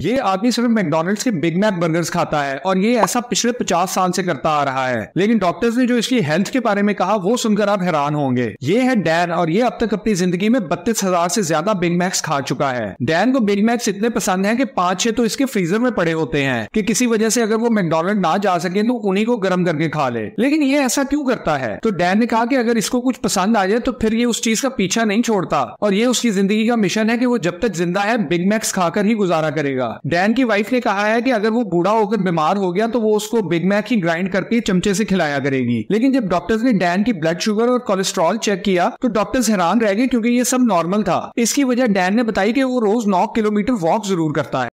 ये आदमी सिर्फ मैकडोनल्ड्स के बिग मैक बर्गर्स खाता है और ये ऐसा पिछले 50 साल से करता आ रहा है लेकिन डॉक्टर्स ने जो इसकी हेल्थ के बारे में कहा वो सुनकर आप हैरान होंगे ये है डैन और ये अब तक अपनी जिंदगी में बत्तीस हजार से ज्यादा बिग मैक्स खा चुका है डैन को बिग मैक्स इतने पसंद है की पांच छह तो इसके फ्रीजर में पड़े होते हैं कि किसी वजह से अगर वो मैकडोनल्ड ना जा सके तो उन्हीं को गर्म करके खा ले लेकिन ये ऐसा क्यों करता है तो डैन ने कहा की अगर इसको कुछ पसंद आ जाए तो फिर ये उस चीज का पीछा नहीं छोड़ता और ये उसकी जिंदगी का मिशन है की वो जब तक जिंदा है बिग मैक्स खाकर ही गुजारा करेगा जाएगा डैन की वाइफ ने कहा है कि अगर वो बूढ़ा होकर बीमार हो गया तो वो उसको बिग मैक ही ग्राइंड करके चमचे से खिलाया करेगी लेकिन जब डॉक्टर्स ने डैन की ब्लड शुगर और कोलेस्ट्रॉल चेक किया तो डॉक्टर्स हैरान रह गए क्योंकि ये सब नॉर्मल था इसकी वजह डैन ने बताई कि वो रोज नौ किलोमीटर वॉक जरूर करता है